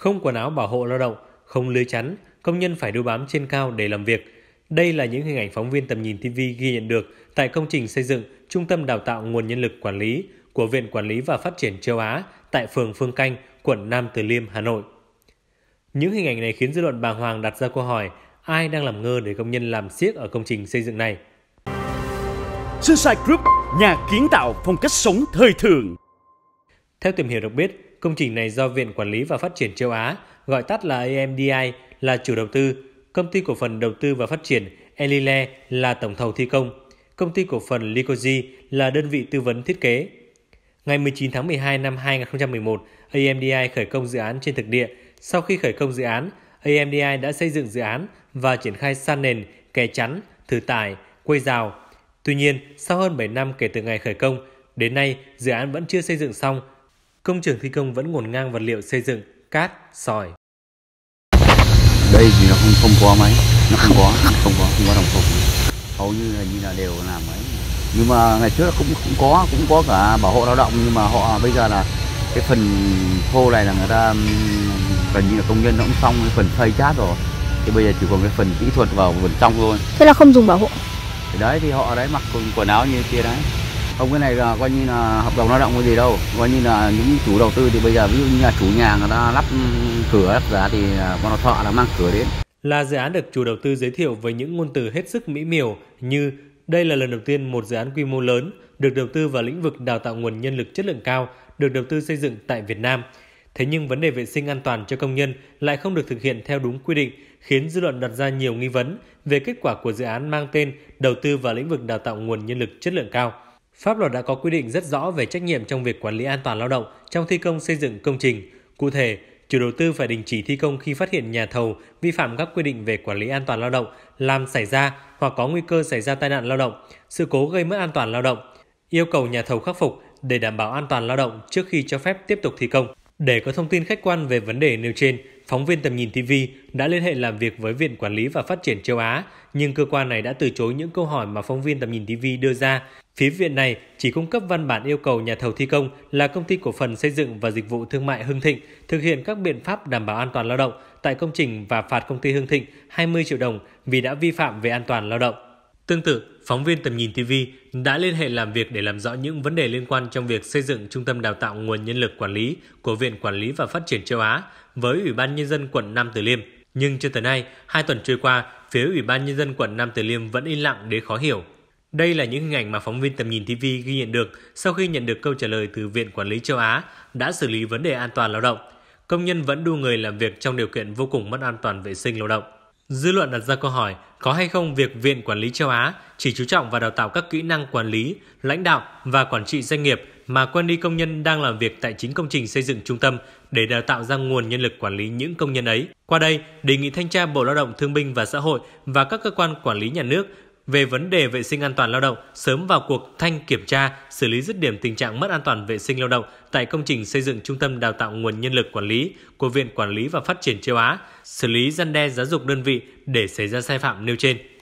không quần áo bảo hộ lao động, không lưới chắn, công nhân phải đu bám trên cao để làm việc. Đây là những hình ảnh phóng viên tầm nhìn TV ghi nhận được tại công trình xây dựng Trung tâm Đào tạo Nguồn Nhân lực Quản lý của Viện Quản lý và Phát triển Châu Á tại phường Phương Canh, quận Nam Từ Liêm, Hà Nội. Những hình ảnh này khiến dư luận bàng hoàng đặt ra câu hỏi ai đang làm ngơ để công nhân làm siếc ở công trình xây dựng này. Sunshine Group, nhà kiến tạo phong cách sống thời thượng. Theo tìm hiểu được biết, Công trình này do Viện Quản lý và Phát triển châu Á, gọi tắt là AMDI, là chủ đầu tư, công ty cổ phần đầu tư và phát triển Elile là tổng thầu thi công, công ty cổ phần Licoji là đơn vị tư vấn thiết kế. Ngày 19 tháng 12 năm 2011, AMDI khởi công dự án trên thực địa. Sau khi khởi công dự án, AMDI đã xây dựng dự án và triển khai san nền, kè chắn, thử tải, quây rào. Tuy nhiên, sau hơn 7 năm kể từ ngày khởi công, đến nay dự án vẫn chưa xây dựng xong Công trường thi công vẫn ngổn ngang vật liệu xây dựng, cát, sỏi. Đây thì nó không không có máy, nó không có, không có, không có đồng phục. Hầu như là như là đều làm ấy. Nhưng mà ngày trước cũng cũng có, cũng có cả bảo hộ lao động nhưng mà họ bây giờ là cái phần thô này là người ta gần như là công nhân nó cũng xong cái phần xây chát rồi thì bây giờ chỉ còn cái phần kỹ thuật vào phần trong thôi thế là không dùng bảo hộ đấy thì họ đấy mặc quần áo như kia đấy không cái này là coi như là hợp đồng lao động cái gì đâu coi như là những chủ đầu tư thì bây giờ ví dụ như là chủ nhà người ta lắp ừ, cửa lắp giá thì à, con thọ là mang cửa đến là dự án được chủ đầu tư giới thiệu với những ngôn từ hết sức mỹ miều như đây là lần đầu tiên một dự án quy mô lớn được đầu tư vào lĩnh vực đào tạo nguồn nhân lực chất lượng cao được đầu tư xây dựng tại Việt Nam. Thế nhưng vấn đề vệ sinh an toàn cho công nhân lại không được thực hiện theo đúng quy định, khiến dư luận đặt ra nhiều nghi vấn về kết quả của dự án mang tên đầu tư vào lĩnh vực đào tạo nguồn nhân lực chất lượng cao. Pháp luật đã có quy định rất rõ về trách nhiệm trong việc quản lý an toàn lao động trong thi công xây dựng công trình. Cụ thể, chủ đầu tư phải đình chỉ thi công khi phát hiện nhà thầu vi phạm các quy định về quản lý an toàn lao động, làm xảy ra hoặc có nguy cơ xảy ra tai nạn lao động, sự cố gây mất an toàn lao động, yêu cầu nhà thầu khắc phục để đảm bảo an toàn lao động trước khi cho phép tiếp tục thi công. Để có thông tin khách quan về vấn đề nêu trên, Phóng viên Tầm nhìn TV đã liên hệ làm việc với Viện Quản lý và Phát triển châu Á, nhưng cơ quan này đã từ chối những câu hỏi mà phóng viên Tầm nhìn TV đưa ra. Phía viện này chỉ cung cấp văn bản yêu cầu nhà thầu thi công là công ty cổ phần xây dựng và dịch vụ thương mại Hưng Thịnh thực hiện các biện pháp đảm bảo an toàn lao động tại công trình và phạt công ty Hưng Thịnh 20 triệu đồng vì đã vi phạm về an toàn lao động. Tương tự, phóng viên Tầm nhìn TV đã liên hệ làm việc để làm rõ những vấn đề liên quan trong việc xây dựng trung tâm đào tạo nguồn nhân lực quản lý của Viện Quản lý và Phát triển châu Á với Ủy ban nhân dân quận Nam Từ Liêm. Nhưng cho tới nay, hai tuần trôi qua, phía Ủy ban nhân dân quận Nam Từ Liêm vẫn im lặng đến khó hiểu. Đây là những hình ảnh mà phóng viên Tầm nhìn TV ghi nhận được sau khi nhận được câu trả lời từ Viện Quản lý châu Á đã xử lý vấn đề an toàn lao động. Công nhân vẫn đu người làm việc trong điều kiện vô cùng mất an toàn vệ sinh lao động. Dư luận đặt ra câu hỏi có hay không việc Viện Quản lý châu Á chỉ chú trọng vào đào tạo các kỹ năng quản lý, lãnh đạo và quản trị doanh nghiệp mà quên đi công nhân đang làm việc tại chính công trình xây dựng trung tâm để đào tạo ra nguồn nhân lực quản lý những công nhân ấy. Qua đây, đề nghị thanh tra Bộ Lao động Thương binh và Xã hội và các cơ quan quản lý nhà nước về vấn đề vệ sinh an toàn lao động sớm vào cuộc thanh kiểm tra, xử lý dứt điểm tình trạng mất an toàn vệ sinh lao động tại công trình xây dựng trung tâm đào tạo nguồn nhân lực quản lý của Viện Quản lý và Phát triển châu Á, xử lý gian đe giáo dục đơn vị để xảy ra sai phạm nêu trên.